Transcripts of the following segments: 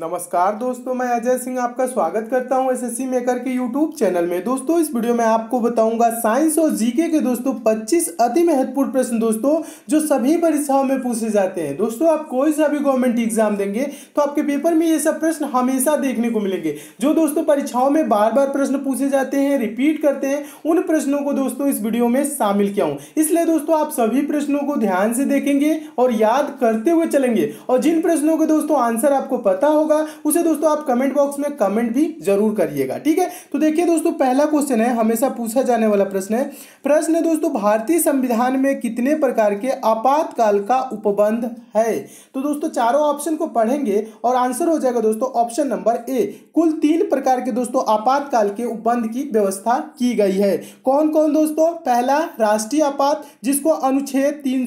नमस्कार दोस्तों मैं अजय सिंह आपका स्वागत करता हूं एसएससी मेकर के यूट्यूब चैनल में दोस्तों इस वीडियो में आपको बताऊंगा साइंस और जीके के दोस्तों 25 अति महत्वपूर्ण प्रश्न दोस्तों जो सभी परीक्षाओं में पूछे जाते हैं दोस्तों आप कोई सा भी गवर्नमेंट एग्जाम देंगे तो आपके पेपर में ये सब प्रश्न हमेशा देखने को मिलेंगे जो दोस्तों परीक्षाओं में बार बार प्रश्न पूछे जाते हैं रिपीट करते हैं उन प्रश्नों को दोस्तों इस वीडियो में शामिल किया हूँ इसलिए दोस्तों आप सभी प्रश्नों को ध्यान से देखेंगे और याद करते हुए चलेंगे और जिन प्रश्नों के दोस्तों आंसर आपको पता होगा होगा उसे दोस्तों आप कमेंट बॉक्स में कमेंट भी जरूर करिएगा ठीक है तो देखिए दोस्तों पहला क्वेश्चन है हमेशा पूछा जाने वाला प्रश्न है प्रश्न है दोस्तों भारतीय संविधान में कितने प्रकार के आपातकाल का उपबंध है तो दोस्तों चारों ऑप्शन को पढ़ेंगे और आंसर हो जाएगा दोस्तों ऑप्शन नंबर ए कुल तीन प्रकार के दोस्तों आपातकाल के उपबंध की व्यवस्था की गई है कौन कौन दोस्तों पहला राष्ट्रीय आपात जिसको अनुच्छेद तीन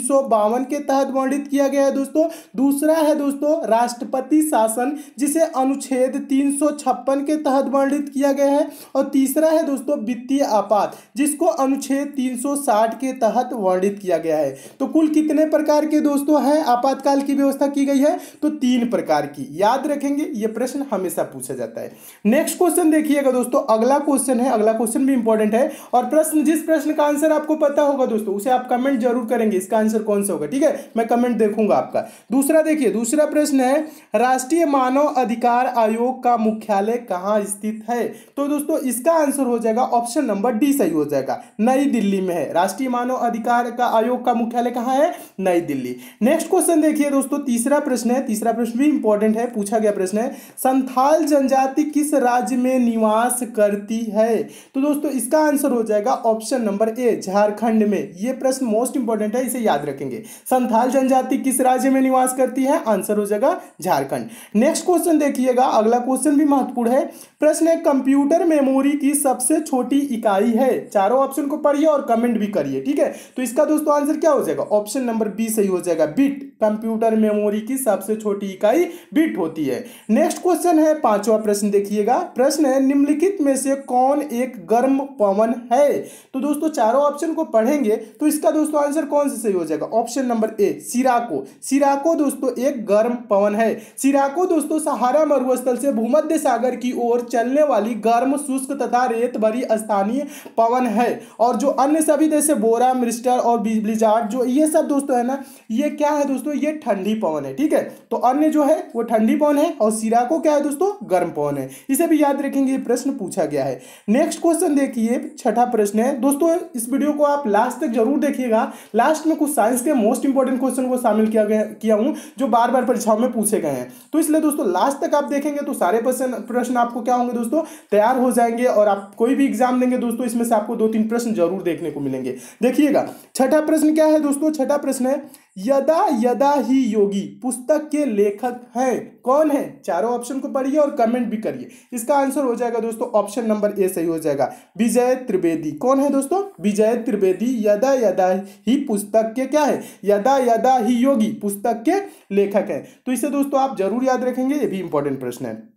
के तहत वर्णित किया गया है दोस्तों दूसरा है दोस्तों राष्ट्रपति शासन जिसे अनुच्छेद तीन के तहत वर्णित किया गया है और तीसरा है दोस्तों वित्तीय आपात जिसको अनुच्छेद 360 के तहत वर्णित किया गया है तो कुल कितने प्रकार के दोस्तों हैं आपातकाल की व्यवस्था की गई है तो तीन प्रकार की याद रखेंगे ये प्रश्न हमेशा पूछा जाता है नेक्स्ट क्वेश्चन देखिएगा दोस्तों अगला क्वेश्चन है अगला क्वेश्चन भी इंपॉर्टेंट है और प्रश्न जिस प्रश्न का आंसर आपको पता होगा दोस्तों उसे आप कमेंट जरूर करेंगे इसका आंसर कौन सा होगा ठीक है मैं कमेंट देखूंगा आपका दूसरा देखिए दूसरा प्रश्न है राष्ट्रीय मानव मानव अधिकार आयोग का मुख्यालय कहाँ स्थित है तो दोस्तों इसका आंसर हो जाएगा ऑप्शन नंबर डी सही हो जाएगा नई दिल्ली में है राष्ट्रीय मानव अधिकार का आयोग का मुख्यालय कहाँ है नई दिल्ली नेक्स्ट क्वेश्चन देखिए दोस्तों तीसरा प्रश्न है तीसरा प्रश्न भी इंपॉर्टेंट है पूछा गया प्रश्न है संथाल जनजाति किस राज्य में निवास करती है तो दोस्तों इसका आंसर हो जाएगा ऑप्शन नंबर ए झारखंड में ये प्रश्न मोस्ट इंपॉर्टेंट है इसे याद रखेंगे संथाल जनजाति किस राज्य में निवास करती है आंसर हो जाएगा झारखंड नेक्स्ट नेक्स्ट क्वेश्चन देखिएगा अगला क्वेश्चन भी महत्वपूर्ण है प्रश्न है कंप्यूटर मेमोरी की सबसे छोटी इकाई है चारों ऑप्शन को पढ़िए और कमेंट भी करिए ठीक है तो इसका दोस्तों आंसर क्या हो जाएगा ऑप्शन नंबर बी सही हो जाएगा बिट कंप्यूटर मेमोरी की सबसे छोटी इकाई बिट होती है नेक्स्ट क्वेश्चन है पांचवा प्रश्न देखिएगा प्रश्न है निम्नलिखित में से कौन एक गर्म पवन है तो दोस्तों चारों ऑप्शन को पढ़ेंगे तो इसका दोस्तों आंसर कौन सा सही हो जाएगा ऑप्शन नंबर ए सिराको सिराको दोस्तों एक गर्म पवन है सिराको दोस्तों दोस्तों सहारा मरुस्थल से भूमध्य सागर की ओर चलने वाली गर्म शुष्क तथा रेत भरी स्थानीय पवन है और जो अन्य सभी जैसे बोरा मिस्टर और ब्लिजार्ड जो ये सब दोस्तों है ना ये क्या है दोस्तों ये ठंडी पवन है ठीक है तो अन्य जो है वो ठंडी पवन है और सिरा को क्या है दोस्तों गर्म पवन है इसे भी याद रखेंगे प्रश्न पूछा गया है नेक्स्ट क्वेश्चन देखिए छठा प्रश्न है दोस्तों इस वीडियो को आप लास्ट तक जरूर देखिएगा लास्ट में कुछ साइंस के मोस्ट इंपॉर्टेंट क्वेश्चन को शामिल किया गया किया हूं जो बार बार परीक्षाओं में पूछे गए हैं तो इसलिए दोस्तों दोस्तों लास्ट तक आप देखेंगे तो सारे प्रश्न आपको क्या होंगे दोस्तों तैयार हो जाएंगे और आप कोई भी एग्जाम देंगे दोस्तों इसमें से आपको दो तीन प्रश्न जरूर देखने को मिलेंगे देखिएगा छठा प्रश्न क्या है दोस्तों छठा प्रश्न है यदा यदा ही योगी पुस्तक के लेखक हैं कौन है चारों ऑप्शन को पढ़िए और कमेंट भी करिए इसका आंसर हो जाएगा दोस्तों ऑप्शन नंबर ए सही हो जाएगा विजय त्रिवेदी कौन है दोस्तों विजय त्रिवेदी यदा यदा ही पुस्तक के क्या है यदा यदा ही योगी पुस्तक के लेखक है तो इसे दोस्तों आप जरूर याद रखेंगे ये भी इंपॉर्टेंट प्रश्न है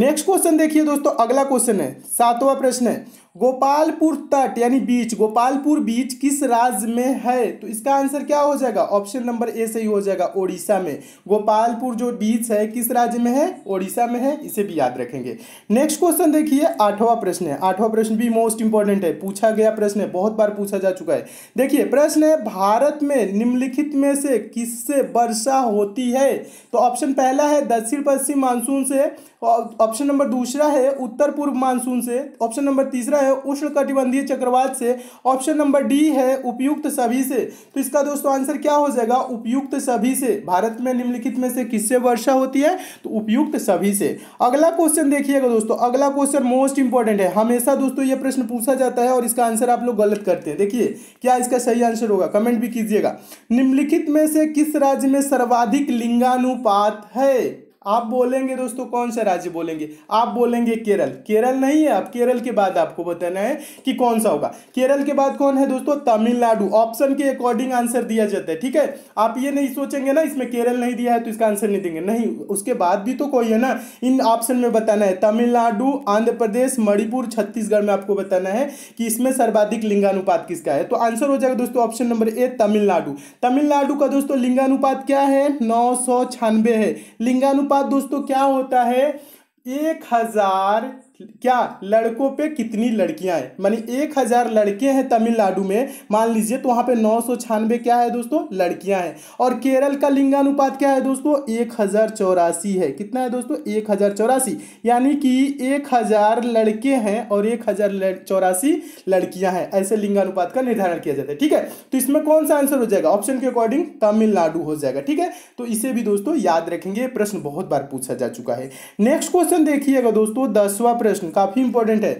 नेक्स्ट क्वेश्चन देखिए दोस्तों अगला क्वेश्चन है सातवां प्रश्न है गोपालपुर तट यानी बीच गोपालपुर बीच किस राज्य में है तो इसका आंसर क्या हो जाएगा ऑप्शन नंबर ए सही हो जाएगा ओडिशा में गोपालपुर जो बीच है किस राज्य में है ओडिशा में है इसे भी याद रखेंगे नेक्स्ट क्वेश्चन देखिए आठवां प्रश्न है आठवां प्रश्न भी मोस्ट इंपॉर्टेंट है पूछा गया प्रश्न है बहुत बार पूछा जा चुका है देखिए प्रश्न है भारत में निम्नलिखित में से किससे वर्षा होती है तो ऑप्शन पहला है दक्षिण पश्चिम मानसून से ऑप्शन नंबर दूसरा है उत्तर पूर्व मानसून से ऑप्शन नंबर तीसरा है उष्ण कटिबंधीय चक्रवात से ऑप्शन नंबर डी है उपयुक्त सभी से तो इसका दोस्तों आंसर क्या हो जाएगा उपयुक्त सभी से भारत में निम्नलिखित में से किससे वर्षा होती है तो उपयुक्त सभी से अगला क्वेश्चन देखिएगा दोस्तों अगला क्वेश्चन मोस्ट इंपॉर्टेंट है हमेशा दोस्तों ये प्रश्न पूछा जाता है और इसका आंसर आप लोग गलत करते हैं देखिए क्या इसका सही आंसर होगा कमेंट भी कीजिएगा निम्नलिखित में से किस राज्य में सर्वाधिक लिंगानुपात है आप बोलेंगे दोस्तों कौन सा राज्य बोलेंगे आप बोलेंगे केरल केरल नहीं है अब केरल के बाद आपको बताना है कि कौन सा होगा केरल के बाद कौन है दोस्तों तमिलनाडु ऑप्शन के अकॉर्डिंग आंसर दिया जाता है ठीक है आप ये नहीं सोचेंगे ना इसमें केरल नहीं दिया है तो इसका आंसर नहीं देंगे नहीं उसके बाद भी तो कोई है ना इन ऑप्शन में बताना है तमिलनाडु आंध्र प्रदेश मणिपुर छत्तीसगढ़ में आपको बताना है कि इसमें सर्वाधिक लिंगानुपात किसका है तो आंसर हो जाएगा दोस्तों option number A Tamil Nadu Tamil Nadu का दोस्तों लिंगानुपात क्या है नौ है लिंगानुपात अनुपात दोस्तों क्या होता है एक हजार क्या लड़कों पे कितनी लड़कियां हैं मानी एक हजार लड़के हैं तमिलनाडु में मान लीजिए तो वहां पे नौ सौ छियानवे क्या है दोस्तों लड़कियां हैं और केरल का लिंगानुपात क्या है दोस्तों एक हजार चौरासी है कितना है दोस्तों एक हजार चौरासी यानी कि एक हजार लड़के हैं और एक हजार चौरासी लड़कियां हैं ऐसे लिंगानुपात का निर्धारण किया जाता है ठीक है तो इसमें कौन सा आंसर हो जाएगा ऑप्शन के अकॉर्डिंग तमिलनाडु हो जाएगा ठीक है तो इसे भी दोस्तों याद रखेंगे प्रश्न बहुत बार पूछा जा चुका है नेक्स्ट क्वेश्चन देखिएगा दोस्तों दसवा प्रश्न काफी इंपॉर्टेंट है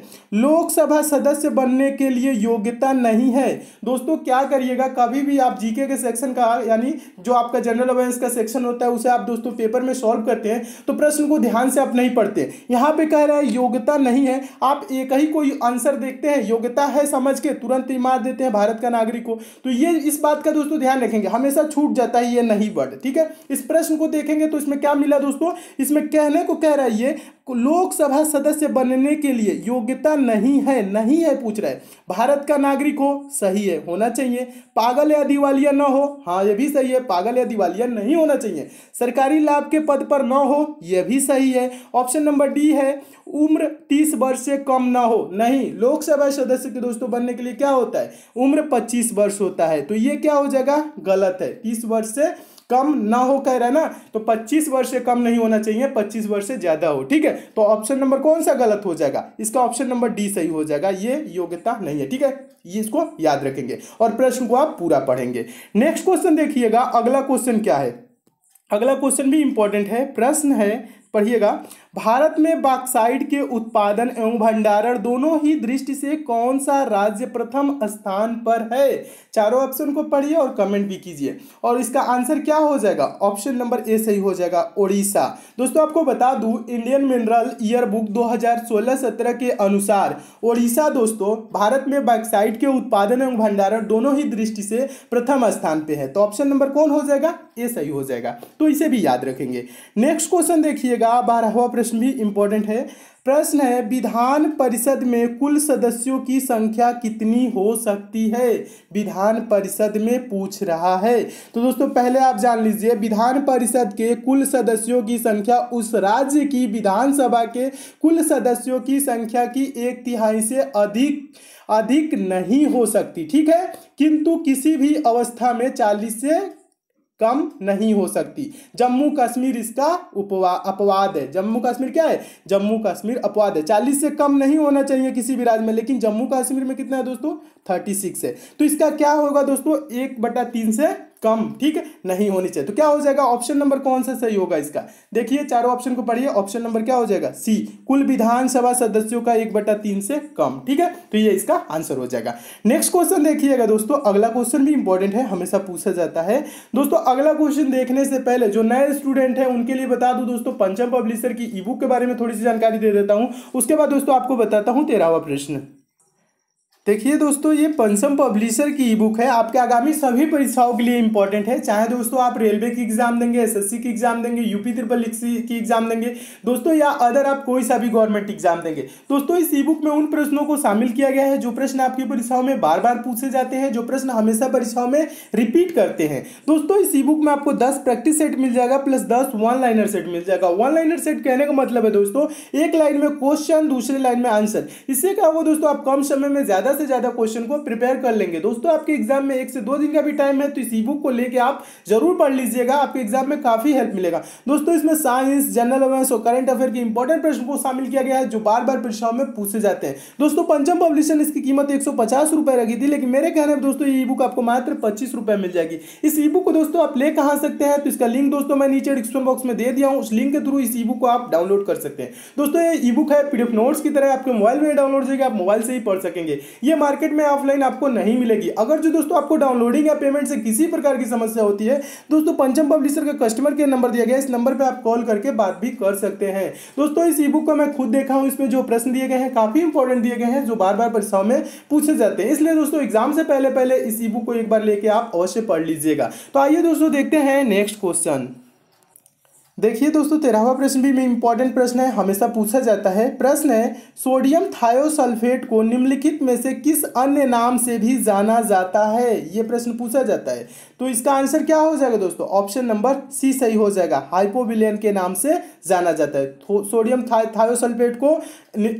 लोकसभा सदस्य बनने के लिए योग्यता नहीं है दोस्तों क्या करिएगा कभी भी आप जीके के सेक्शन का यानी जो आपका जनरल अवेयरनेस का सेक्शन होता है उसे आप दोस्तों पेपर में सॉल्व करते हैं तो प्रश्न को ध्यान से आप नहीं पढ़ते यहां पर कह रहा है योग्यता नहीं है आप एक ही कोई आंसर देखते हैं योग्यता है समझ के तुरंत ही मार देते हैं भारत का नागरिक को तो ये इस बात का दोस्तों ध्यान रखेंगे हमेशा छूट जाता है ये नहीं वर्ड ठीक है इस प्रश्न को देखेंगे तो इसमें क्या मिला दोस्तों इसमें कहने को कह रहा है ये लोकसभा सदस्य बनने के लिए योग्यता नहीं है नहीं है पूछ रहा है भारत का नागरिक हो सही है होना चाहिए पागल या दिवालिया ना हो हाँ ये भी सही है पागल या दिवालिया नहीं होना चाहिए सरकारी लाभ के पद पर ना हो यह भी सही है ऑप्शन नंबर डी है उम्र तीस वर्ष से कम ना हो नहीं लोकसभा सदस्य के दोस्तों बनने के लिए क्या होता है उम्र पच्चीस वर्ष होता है तो ये क्या हो जाएगा गलत है तीस वर्ष से कम ना हो कह रहा है ना तो 25 वर्ष से कम नहीं होना चाहिए 25 वर्ष से ज़्यादा हो ठीक है तो ऑप्शन नंबर कौन सा गलत हो जाएगा इसका ऑप्शन नंबर डी सही हो जाएगा ये योग्यता नहीं है ठीक है ये इसको याद रखेंगे और प्रश्न को आप पूरा पढ़ेंगे नेक्स्ट क्वेश्चन देखिएगा अगला क्वेश्चन क्या है अगला क्वेश्चन भी इंपॉर्टेंट है प्रश्न है पढ़िएगा भारत में बाक्साइड के उत्पादन एवं भंडारण दोनों ही दृष्टि से कौन सा राज्य प्रथम स्थान पर है चारों ऑप्शन को पढ़िए और कमेंट भी कीजिए और इसका आंसर क्या हो जाएगा ऑप्शन नंबर ए सही हो जाएगा ओडिशा दोस्तों आपको बता दूं इंडियन मिनरल ईयर बुक 2016-17 के अनुसार ओडिशा दोस्तों भारत में बाक्साइड के उत्पादन एवं भंडारण दोनों ही दृष्टि से प्रथम स्थान पर है तो ऑप्शन नंबर कौन हो जाएगा ए सही हो जाएगा तो इसे भी याद रखेंगे नेक्स्ट क्वेश्चन देखिएगा रहेगा बारहवा प्रश्न भी इम्पोर्टेंट है प्रश्न है विधान परिषद में कुल सदस्यों की संख्या कितनी हो सकती है विधान परिषद में पूछ रहा है तो दोस्तों पहले आप जान लीजिए विधान परिषद के कुल सदस्यों की संख्या उस राज्य की विधानसभा के कुल सदस्यों की संख्या की एक तिहाई से अधिक अधिक नहीं हो सकती ठीक है किंतु किसी भी अवस्था में 40 से कम नहीं हो सकती जम्मू कश्मीर इसका उपवा अपवाद है जम्मू कश्मीर क्या है जम्मू कश्मीर अपवाद है चालीस से कम नहीं होना चाहिए किसी भी राज्य में लेकिन जम्मू कश्मीर में कितना है दोस्तों थर्टी सिक्स है तो इसका क्या होगा दोस्तों एक बटा तीन से कम ठीक है नहीं होनी चाहिए तो क्या हो जाएगा ऑप्शन नंबर कौन सा सही होगा इसका देखिए चारों ऑप्शन को पढ़िए ऑप्शन नंबर क्या हो जाएगा सी कुल विधानसभा सदस्यों का एक बटा तीन से कम ठीक है तो ये इसका आंसर हो जाएगा नेक्स्ट क्वेश्चन देखिएगा दोस्तों अगला क्वेश्चन भी इंपॉर्टेंट है हमेशा पूछा जाता है दोस्तों अगला क्वेश्चन देखने से पहले जो नए स्टूडेंट है उनके लिए बता दू दोस्तों पंचम पब्लिशर की ई बुक के बारे में थोड़ी सी जानकारी दे देता हूँ उसके बाद दोस्तों आपको बताता हूँ तेरहवा प्रश्न देखिए दोस्तों ये पंचम पब्लिशर की ई बुक है आपके आगामी सभी परीक्षाओं के लिए इंपॉर्टेंट है चाहे दोस्तों आप रेलवे की एग्जाम देंगे एसएससी की एग्जाम देंगे यूपी त्रिपल की एग्जाम देंगे दोस्तों या अदर आप कोई सा भी गवर्नमेंट एग्जाम देंगे दोस्तों इस ई बुक में उन प्रश्नों को शामिल किया गया है जो प्रश्न आपकी परीक्षाओं में बार बार पूछे जाते हैं जो प्रश्न हमेशा परीक्षाओं में रिपीट करते हैं दोस्तों इस ई बुक में आपको दस प्रैक्टिस सेट मिल जाएगा प्लस दस वन लाइनर सेट मिल जाएगा वन लाइनर सेट कहने का मतलब है दोस्तों एक लाइन में क्वेश्चन दूसरे लाइन में आंसर इससे क्या होगा दोस्तों आप कम समय में ज़्यादा ज़्यादा से ज़्यादा क्वेश्चन को प्रिपेयर कर लेंगे दोस्तों आपके एग्जाम में एक से दो दिन का भी टाइम है तो इस ई बुक को लेकर आप जरूर पढ़ लीजिएगा आपके एग्जाम में काफ़ी हेल्प मिलेगा दोस्तों इसमें साइंस जनरल अवेयर्स और करंट अफेयर के इंपॉर्टेंट प्रश्न को शामिल किया गया है जो बार बार परीक्षाओं में पूछे जाते हैं दोस्तों पंचम पब्लिशन इसकी कीमत एक रुपए रखी थी लेकिन मेरे कहने पर दोस्तों ई बुक आपको मात्र पच्चीस रुपए मिल जाएगी इस ई बुक को दोस्तों आप ले कहा सकते हैं तो इसका लिंक दोस्तों मैं नीचे डिस्क्रिप्शन बॉक्स में दे दिया हूँ उस लिंक के थ्रू इस ई बुक को आप डाउनलोड कर सकते हैं दोस्तों ये ई बुक है पीडीएफ नोट्स की तरह आपके मोबाइल में डाउनलोड हो जाएगी आप मोबाइल से ही पढ़ सकेंगे ये मार्केट में ऑफलाइन आपको नहीं मिलेगी अगर जो दोस्तों आपको डाउनलोडिंग या पेमेंट से किसी प्रकार की समस्या होती है दोस्तों पंचम पब्लिशर का कस्टमर केयर नंबर दिया गया इस नंबर पर आप कॉल करके बात भी कर सकते हैं दोस्तों इस ई बुक का मैं खुद देखा हूँ इसमें जो प्रश्न दिए गए हैं काफ़ी इंपॉर्टेंट दिए गए हैं जो बार बार परीक्षाओं में पूछे जाते हैं इसलिए दोस्तों एग्जाम से पहले पहले इस ई बुक को एक बार लेके आप अवश्य पढ़ लीजिएगा तो आइए दोस्तों देखते हैं नेक्स्ट क्वेश्चन देखिए दोस्तों तेरहवा प्रश्न भी इंपॉर्टेंट प्रश्न है हमेशा पूछा जाता है प्रश्न है सोडियम थायोसल्फेट को निम्नलिखित में से किस अन्य नाम से भी जाना जाता है ये प्रश्न पूछा जाता है तो इसका आंसर क्या हो जाएगा दोस्तों ऑप्शन नंबर सी सही हो जाएगा हाइपोविलियन के नाम से जाना जाता है सोडियम था, थायोसल्फेट को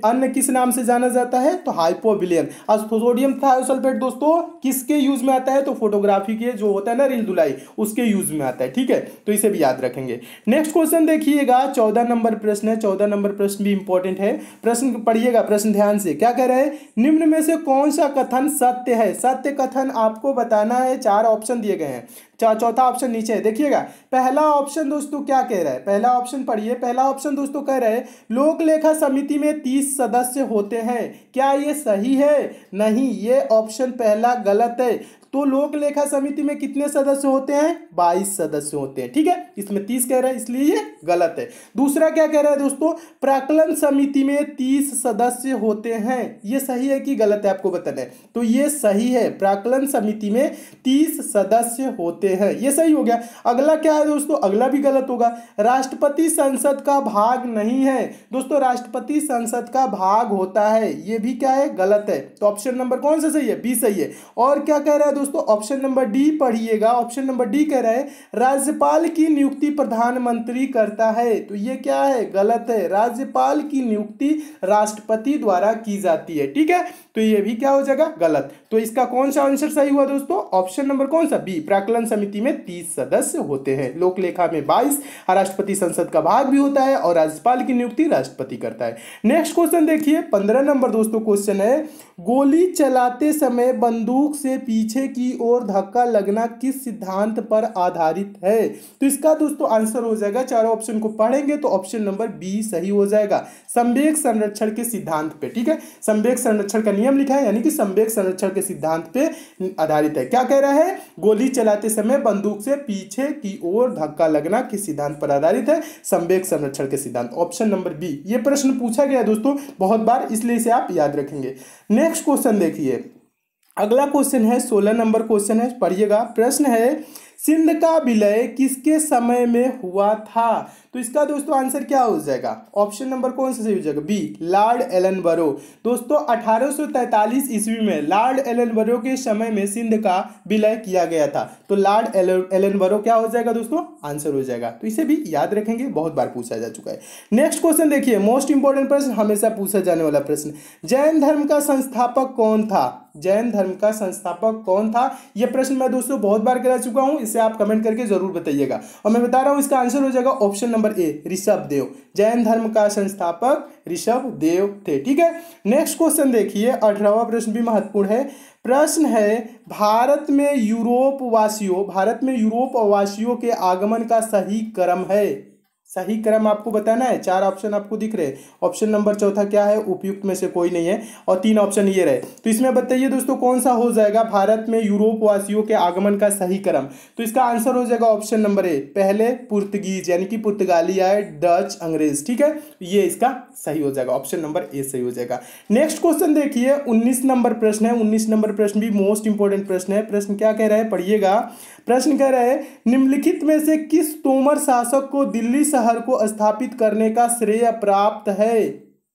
अन्य किस नाम से जाना जाता है तो हाइपोविलियन और सोडियम थायोसल्फेट दोस्तों किसके यूज में आता है तो फोटोग्राफी के जो होता है ना रिल दुलाई उसके यूज में आता है ठीक है तो इसे भी याद रखेंगे नेक्स्ट नेक्स्ट क्वेश्चन देखिएगा चौदह नंबर प्रश्न है चौदह नंबर प्रश्न भी इंपॉर्टेंट है प्रश्न पढ़िएगा प्रश्न ध्यान से क्या कह रहे हैं निम्न में से कौन सा कथन सत्य है सत्य कथन आपको बताना है चार ऑप्शन दिए गए हैं चौथा ऑप्शन नीचे है देखिएगा पहला ऑप्शन दोस्तों क्या कह रहा है पहला ऑप्शन पढ़िए पहला ऑप्शन दोस्तों कह रहे लोक लेखा समिति में तीस सदस्य होते हैं क्या ये सही है नहीं ये ऑप्शन पहला गलत है तो लोक लेखा समिति में कितने सदस्य होते हैं बाईस सदस्य होते हैं ठीक है इसमें तीस कह रहा है इसलिए ये गलत है दूसरा क्या कह रहा है दोस्तों प्राकलन समिति में तीस सदस्य होते हैं ये सही है कि गलत है आपको बताना है तो ये सही है प्राकलन समिति में तीस सदस्य होते हैं ये सही हो गया अगला क्या है दोस्तों अगला भी गलत होगा राष्ट्रपति संसद का भाग नहीं है दोस्तों राष्ट्रपति संसद का भाग होता है ये भी क्या है गलत है तो ऑप्शन नंबर कौन सा सही है बी सही है और क्या कह रहा है दोस्तों ऑप्शन नंबर डी पढ़िएगा ऑप्शन नंबर डी कह रहा है राज्यपाल की नियुक्ति प्रधानमंत्री करता है तो ये क्या है गलत है राज्यपाल की नियुक्ति राष्ट्रपति द्वारा की जाती है ठीक है तो ये भी क्या हो जाएगा गलत तो इसका कौन सा आंसर सही हुआ दोस्तों ऑप्शन नंबर कौन सा बी प्राकलन समिति में तीस सदस्य होते हैं लोकलेखा में बाईस हाँ, राष्ट्रपति संसद का भाग भी होता है और राज्यपाल की नियुक्ति राष्ट्रपति करता है नेक्स्ट क्वेश्चन देखिए पंद्रह नंबर दोस्तों क्वेश्चन है गोली चलाते समय बंदूक से पीछे की ओर धक्का लगना किस सिद्धांत पर आधारित है तो इसका दोस्तों आंसर हो जाएगा चारों ऑप्शन को पढ़ेंगे तो ऑप्शन नंबर बी सही हो जाएगा संवेग संरक्षण के सिद्धांत पे ठीक है संवेग संरक्षण का नियम लिखा है यानी कि संवेग संरक्षण के सिद्धांत पे आधारित है क्या कह रहा है गोली चलाते समय बंदूक से पीछे की ओर धक्का लगना किस सिद्धांत पर आधारित है संवेग संरक्षण के सिद्धांत ऑप्शन नंबर बी ये प्रश्न पूछा गया दोस्तों बहुत बार इसलिए इसे आप याद रखेंगे नेक्स्ट क्वेश्चन देखिए अगला क्वेश्चन है सोलह नंबर क्वेश्चन है पढ़िएगा प्रश्न है सिंध का विलय किसके समय में हुआ था तो इसका दोस्तों आंसर क्या हो जाएगा ऑप्शन नंबर कौन सा सही हो जाएगा बी लॉर्ड एलन बरो दोस्तों 1843 ईस्वी में लॉर्ड एलन बरो के समय में सिंध का विलय किया गया था तो लॉर्ड एलन बरो क्या हो जाएगा दोस्तों आंसर हो जाएगा तो इसे भी याद रखेंगे बहुत बार पूछा जा चुका है नेक्स्ट क्वेश्चन देखिए मोस्ट इंपॉर्टेंट प्रश्न हमेशा पूछा जाने वाला प्रश्न जैन धर्म का संस्थापक कौन था जैन धर्म का संस्थापक कौन था यह प्रश्न मैं दोस्तों बहुत बार करा चुका हूं इसे आप कमेंट करके जरूर बताइएगा और मैं बता रहा हूं इसका आंसर हो जाएगा option number number A Rishabh Dev Jain धर्म का संस्थापक ऋषभ देव थे ठीक है नेक्स्ट क्वेश्चन देखिए अठारहवा प्रश्न भी महत्वपूर्ण है प्रश्न है भारत में यूरोप वासियों भारत में यूरोप वासियों के आगमन का सही क्रम है सही क्रम आपको बताना है चार ऑप्शन आपको दिख रहे ऑप्शन नंबर चौथा क्या है उपयुक्त में से कोई नहीं है और तीन ऑप्शन ये रहे तो इसमें बताइए दोस्तों कौन सा हो जाएगा भारत में यूरोप वासियों के आगमन का सही क्रम तो इसका आंसर हो जाएगा ऑप्शन नंबर ए पहले पुर्तगीज यानी कि पुर्तगाली आए डच अंग्रेज ठीक है ये इसका सही हो जाएगा ऑप्शन नंबर ए सही हो जाएगा नेक्स्ट क्वेश्चन देखिए उन्नीस नंबर प्रश्न है उन्नीस नंबर प्रश्न भी मोस्ट इंपॉर्टेंट प्रश्न है प्रश्न क्या कह रहे हैं पढ़िएगा प्रश्न कह रहे हैं निम्नलिखित में से किस तोमर शासक को दिल्ली शहर को स्थापित करने का श्रेय प्राप्त है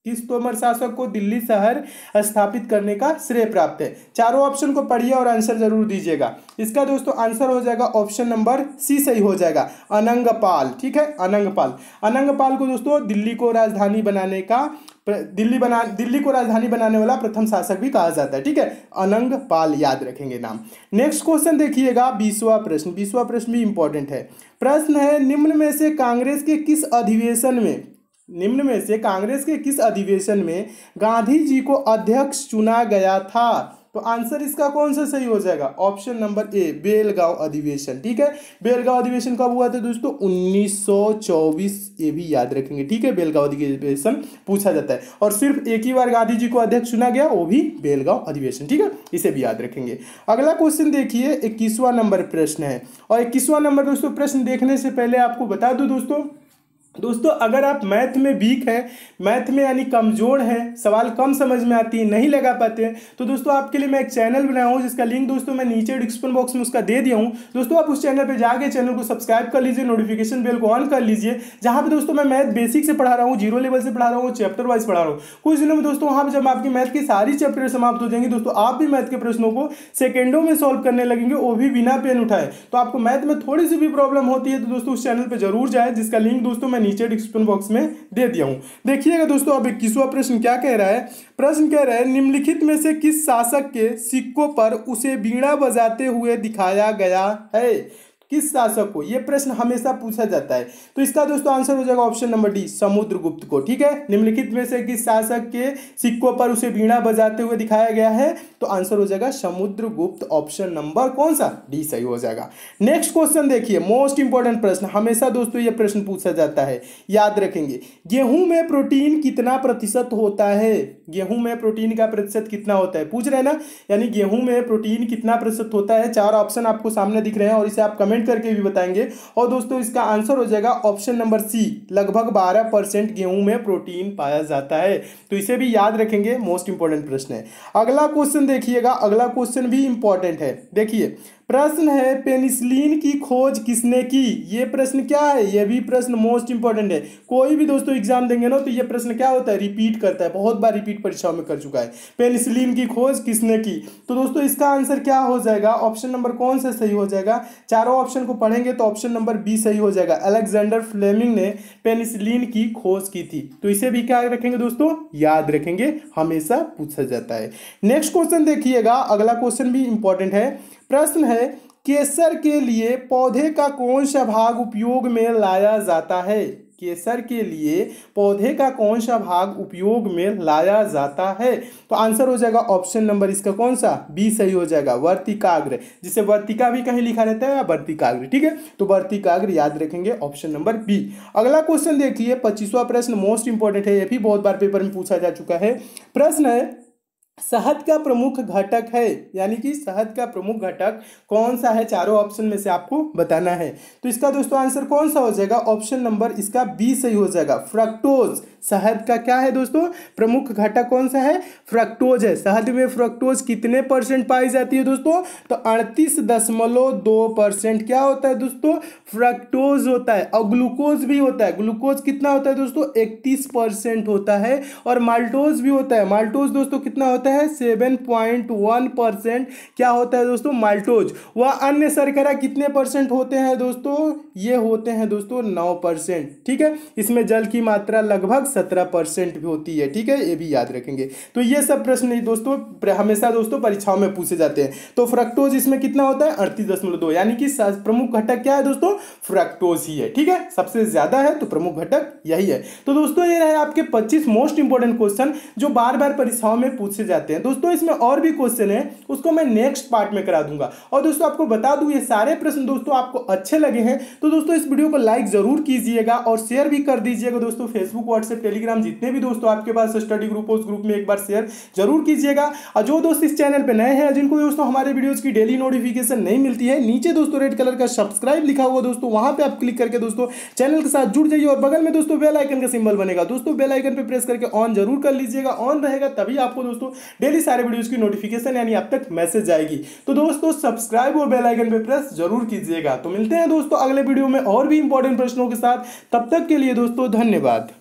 किस तोमर शासक को दिल्ली शहर स्थापित करने का श्रेय प्राप्त है चारों ऑप्शन को पढ़िए और आंसर जरूर दीजिएगा इसका दोस्तों आंसर हो जाएगा ऑप्शन नंबर सी सही हो जाएगा अनंगपाल ठीक है अनंगपाल अनंगपाल को दोस्तों दिल्ली को राजधानी बनाने का दिल्ली बना दिल्ली को राजधानी बनाने वाला प्रथम शासक भी कहा जाता है ठीक है अनंग पाल याद रखेंगे नाम नेक्स्ट क्वेश्चन देखिएगा बीसवा प्रश्न बीसवा प्रश्न भी इंपॉर्टेंट है प्रश्न है निम्न में से कांग्रेस के किस अधिवेशन में निम्न में से कांग्रेस के किस अधिवेशन में गांधी जी को अध्यक्ष चुना गया था तो आंसर इसका कौन सा सही हो जाएगा ऑप्शन नंबर ए बेलगांव अधिवेशन ठीक है बेलगांव अधिवेशन कब हुआ था दोस्तों 1924 ये भी याद रखेंगे ठीक है बेलगांव अधिवेशन पूछा जाता है और सिर्फ एक ही बार गांधी जी को अध्यक्ष चुना गया वो भी बेलगांव अधिवेशन ठीक है इसे भी याद रखेंगे अगला क्वेश्चन देखिए इक्कीसवां नंबर प्रश्न है और इक्कीसवां नंबर दोस्तों प्रश्न देखने से पहले आपको बता दूँ दोस्तों दोस्तों अगर आप मैथ में वीक हैं मैथ में यानी कमज़ोर हैं सवाल कम समझ में आती है नहीं लगा पाते हैं तो दोस्तों आपके लिए मैं एक चैनल बनाया हूँ जिसका लिंक दोस्तों मैं नीचे डिस्क्रिप्शन बॉक्स में उसका दे दिया हूँ दोस्तों आप उस चैनल पर जाके चैनल को सब्सक्राइब कर लीजिए नोटिफिकेशन बेल को ऑन कर लीजिए जहाँ पर दोस्तों मैं मैथ बेसिक से पढ़ा रहा हूँ जीरो लेवल से पढ़ा रहा हूँ चैप्टर वाइज पढ़ा रहा हूँ कुछ दिनों में दोस्तों वहाँ पर जब आपकी मैथ की सारी चैप्टर समाप्त हो जाएंगी दोस्तों आप भी मैथ के प्रश्नों को सेकेंडों में सॉल्व करने लगेंगे वो भी बिना पेन उठाए तो आपको मैथ में थोड़ी सी भी प्रॉब्लम होती है तो दोस्तों उस चैनल पर जरूर जाए जिसका लिंक दोस्तों मैं मैं नीचे डिस्क्रिप्शन बॉक्स में दे दिया हूँ देखिएगा दोस्तों अब इक्कीसवा प्रश्न क्या कह रहा है प्रश्न कह रहा है निम्नलिखित में से किस शासक के सिक्कों पर उसे बीड़ा बजाते हुए दिखाया गया है किस शासक को यह प्रश्न हमेशा पूछा जाता है तो इसका दोस्तों आंसर हो जाएगा ऑप्शन नंबर डी समुद्रगुप्त को ठीक है निम्नलिखित में से किस शासक के सिक्कों पर उसे वीणा बजाते हुए दिखाया गया है तो आंसर हो जाएगा समुद्रगुप्त ऑप्शन नंबर कौन सा डी सही हो जाएगा नेक्स्ट क्वेश्चन देखिए मोस्ट इंपॉर्टेंट प्रश्न हमेशा दोस्तों यह प्रश्न पूछा जाता है याद रखेंगे गेहूं में प्रोटीन कितना प्रतिशत होता है गेहूं में प्रोटीन का प्रतिशत कितना होता है पूछ रहे ना यानी गेहूं में प्रोटीन कितना प्रतिशत होता है चार ऑप्शन आपको सामने दिख रहे हैं और इसे आप कमेंट करके भी बताएंगे और दोस्तों इसका आंसर हो जाएगा ऑप्शन नंबर सी लगभग बारह परसेंट गेहूं में प्रोटीन पाया जाता है तो इसे भी याद रखेंगे मोस्ट इंपॉर्टेंट प्रश्न है अगला क्वेश्चन देखिएगा अगला क्वेश्चन भी इंपॉर्टेंट है देखिए प्रश्न है पेनिसिलिन की खोज किसने की ये प्रश्न क्या है ये भी प्रश्न मोस्ट इंपॉर्टेंट है कोई भी दोस्तों एग्जाम देंगे ना तो ये प्रश्न क्या होता है रिपीट करता है बहुत बार रिपीट परीक्षाओं में कर चुका है पेनिसिलिन की खोज किसने की तो दोस्तों इसका आंसर क्या हो जाएगा ऑप्शन नंबर कौन सा सही हो जाएगा चारों ऑप्शन को पढ़ेंगे तो ऑप्शन नंबर बी सही हो जाएगा अलेक्जेंडर फ्लेमिंग ने पेनिसिलिन की खोज की थी तो इसे भी क्या रखेंगे दोस्तों याद रखेंगे हमेशा पूछा जाता है नेक्स्ट क्वेश्चन देखिएगा अगला क्वेश्चन भी इंपॉर्टेंट है प्रश्न है केसर के लिए पौधे का कौन सा भाग उपयोग में लाया जाता है केसर के लिए पौधे का कौन सा भाग उपयोग में लाया जाता है तो आंसर हो जाएगा ऑप्शन नंबर इसका कौन सा बी सही हो जाएगा वर्तिकाग्र जिसे वर्तिका भी कहीं लिखा रहता है या वर्तिकाग्र ठीक है तो वर्तिकाग्र याद रखेंगे ऑप्शन नंबर बी अगला क्वेश्चन देखिए पच्चीसवा प्रश्न मोस्ट इंपॉर्टेंट है यह भी बहुत बार पेपर में पूछा जा चुका है प्रश्न है शहद का प्रमुख घटक है यानी कि शहद का प्रमुख घटक कौन सा है चारों ऑप्शन में से आपको बताना है तो इसका दोस्तों आंसर कौन सा हो जाएगा ऑप्शन नंबर इसका बी सही हो जाएगा फ्रक्टोज शहद का क्या है दोस्तों प्रमुख घटक कौन सा है फ्रक्टोज है शहद में फ्रक्टोज कितने परसेंट पाई जाती है दोस्तों तो अड़तीस दशमलव दो परसेंट क्या होता है दोस्तों फ्रक्टोज होता है और ग्लूकोज भी होता है ग्लूकोज कितना होता है दोस्तों इकतीस परसेंट होता है और माल्टोज भी होता है माल्टोज दोस्तों कितना होता है सेवन पॉइंट वन परसेंट क्या होता है दोस्तों माल्टोज वह अन्य सरकरा कितने परसेंट होते हैं दोस्तों ये होते हैं दोस्तों नौ परसेंट ठीक है इसमें जल की मात्रा लगभग सत्रह परसेंट भी होती है ठीक है ये भी याद रखेंगे तो ये सब प्रश्न दोस्तों हमेशा दोस्तों परीक्षाओं में पूछे जाते हैं तो फ्रक्टोज इसमें कितना होता है अड़तीस दशमलव दो यानी कि प्रमुख घटक क्या है दोस्तों फ्रक्टोज ही है ठीक है सबसे ज्यादा है तो प्रमुख घटक यही है तो दोस्तों ये रहे आपके पच्चीस मोस्ट इंपॉर्टेंट क्वेश्चन जो बार बार परीक्षाओं में पूछे जाते हैं दोस्तों इसमें और भी क्वेश्चन है उसको मैं नेक्स्ट पार्ट में करा दूंगा और दोस्तों आपको बता दूं ये सारे प्रश्न दोस्तों आपको अच्छे लगे हैं तो दोस्तों इस वीडियो को लाइक जरूर कीजिएगा और शेयर भी कर दीजिएगा दोस्तों फेसबुक व्हाट्सएप टेलीग्राम जितने भी दोस्तों आपके पास स्टडी ग्रुप हो उस ग्रुप में एक बार शेयर जरूर कीजिएगा और जो दोस्त इस चैनल पर नए हैं जिनको दोस्तों हमारे वीडियोज़ की डेली नोटिफिकेशन नहीं मिलती है नीचे दोस्तों रेड कलर का सब्सक्राइब लिखा हुआ दोस्तों वहाँ पर आप क्लिक करके दोस्तों चैनल के साथ जुड़ जाइए और बगल में दोस्तों बेलाइकन का सिंबल बनेगा दोस्तों बेलाइकन पर प्रेस करके ऑन जरूर कर लीजिएगा ऑन रहेगा तभी आपको दोस्तों डेली सारे वीडियोज़ की नोटिफिकेशन यानी अब तक मैसेज आएगी तो दोस्तों सब्सक्राइब और बेल आइकन पर प्रेस जरूर कीजिएगा तो मिलते हैं दोस्तों अगले वीडियो में और भी इंपॉर्टेंट प्रश्नों के साथ तब तक के लिए दोस्तों धन्यवाद